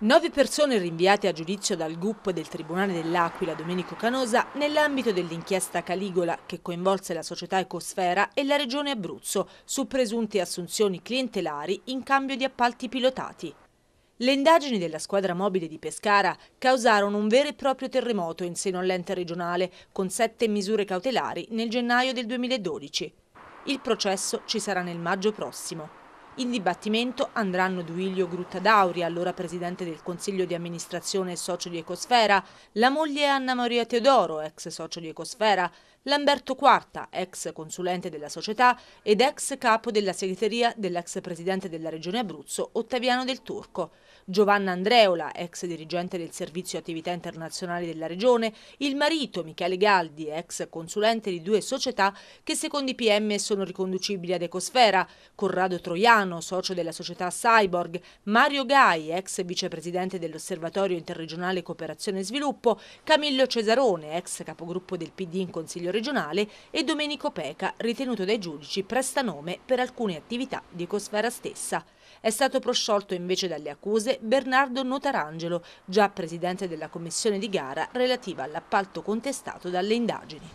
Nove persone rinviate a giudizio dal GUP del Tribunale dell'Aquila Domenico Canosa nell'ambito dell'inchiesta Caligola che coinvolse la società Ecosfera e la regione Abruzzo su presunte assunzioni clientelari in cambio di appalti pilotati. Le indagini della squadra mobile di Pescara causarono un vero e proprio terremoto in seno all'ente regionale con sette misure cautelari nel gennaio del 2012. Il processo ci sarà nel maggio prossimo. In dibattimento andranno Duilio Gruttadauri, allora presidente del Consiglio di amministrazione e socio di Ecosfera, la moglie Anna Maria Teodoro, ex socio di Ecosfera, Lamberto Quarta, ex consulente della società ed ex capo della segreteria dell'ex presidente della regione Abruzzo, Ottaviano del Turco. Giovanna Andreola, ex dirigente del Servizio Attività Internazionali della Regione, il marito Michele Galdi, ex consulente di due società che secondo i PM sono riconducibili ad Ecosfera, Corrado Troiano, socio della società Cyborg, Mario Gai, ex vicepresidente dell'Osservatorio Interregionale Cooperazione e Sviluppo, Camillo Cesarone, ex capogruppo del PD in Consiglio regionale e Domenico Peca, ritenuto dai giudici prestanome per alcune attività di Ecosfera stessa. È stato prosciolto invece dalle accuse Bernardo Notarangelo, già presidente della commissione di gara relativa all'appalto contestato dalle indagini.